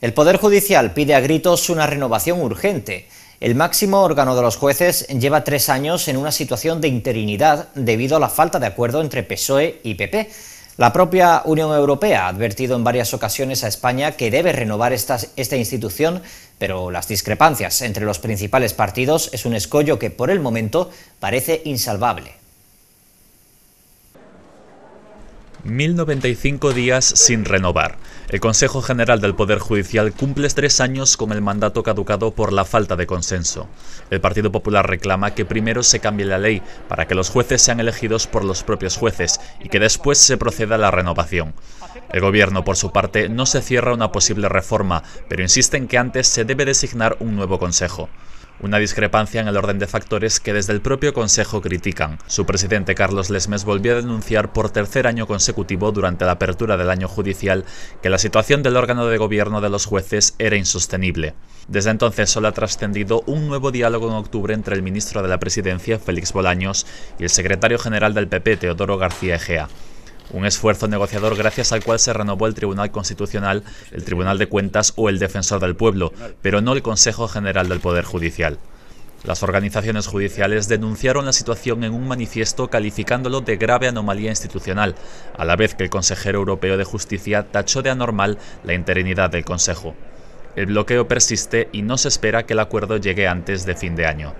El Poder Judicial pide a gritos una renovación urgente. El máximo órgano de los jueces lleva tres años en una situación de interinidad debido a la falta de acuerdo entre PSOE y PP. La propia Unión Europea ha advertido en varias ocasiones a España que debe renovar esta, institución, pero las discrepancias entre los principales partidos es un escollo que por el momento parece insalvable. 1095 días sin renovar. El Consejo General del Poder Judicial cumple tres años con el mandato caducado por la falta de consenso. El Partido Popular reclama que primero se cambie la ley para que los jueces sean elegidos por los propios jueces y que después se proceda a la renovación. El Gobierno, por su parte, no se cierra una posible reforma, pero insiste en que antes se debe designar un nuevo Consejo. Una discrepancia en el orden de factores que desde el propio Consejo critican. Su presidente Carlos Lesmes volvió a denunciar por tercer año consecutivo durante la apertura del año judicial que la situación del órgano de gobierno de los jueces era insostenible. Desde entonces solo ha trascendido un nuevo diálogo en octubre entre el ministro de la Presidencia, Félix Bolaños, y el secretario general del PP, Teodoro García Egea un esfuerzo negociador gracias al cual se renovó el Tribunal Constitucional, el Tribunal de Cuentas o el Defensor del Pueblo, pero no el Consejo General del Poder Judicial. Las organizaciones judiciales denunciaron la situación en un manifiesto calificándolo de grave anomalía institucional, a la vez que el consejero europeo de justicia tachó de anormal la interinidad del Consejo. El bloqueo persiste y no se espera que el acuerdo llegue antes de fin de año.